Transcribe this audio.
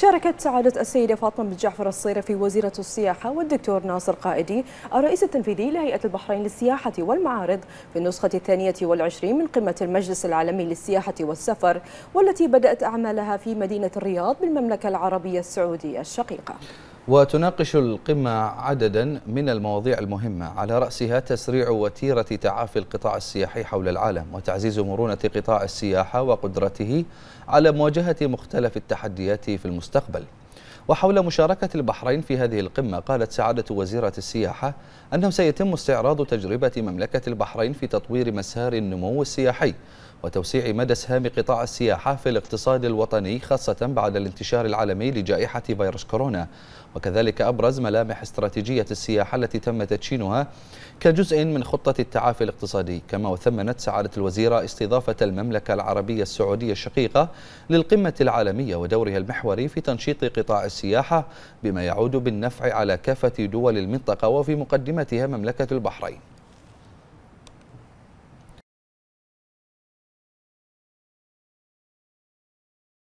شاركت سعادة السيدة فاطمة بن جعفر الصيرفي وزيرة السياحة والدكتور ناصر قائدي الرئيس التنفيذي لهيئة البحرين للسياحة والمعارض في النسخة الثانية والعشرين من قمة المجلس العالمي للسياحة والسفر والتي بدأت أعمالها في مدينة الرياض بالمملكة العربية السعودية الشقيقة وتناقش القمة عددا من المواضيع المهمة على رأسها تسريع وتيرة تعافي القطاع السياحي حول العالم وتعزيز مرونة قطاع السياحة وقدرته على مواجهة مختلف التحديات في المستقبل وحول مشاركة البحرين في هذه القمة قالت سعادة وزيرة السياحة أنه سيتم استعراض تجربة مملكة البحرين في تطوير مسار النمو السياحي وتوسيع مدى سهام قطاع السياحة في الاقتصاد الوطني خاصة بعد الانتشار العالمي لجائحة فيروس كورونا وكذلك أبرز ملامح استراتيجية السياحة التي تم تدشينها كجزء من خطة التعافي الاقتصادي كما وثمنت سعادة الوزيرة استضافة المملكة العربية السعودية الشقيقة للقمة العالمية ودورها المحوري في تنشيط قطاع السياحة بما يعود بالنفع على كافة دول المنطقة وفي مقدمتها مملكة البحرين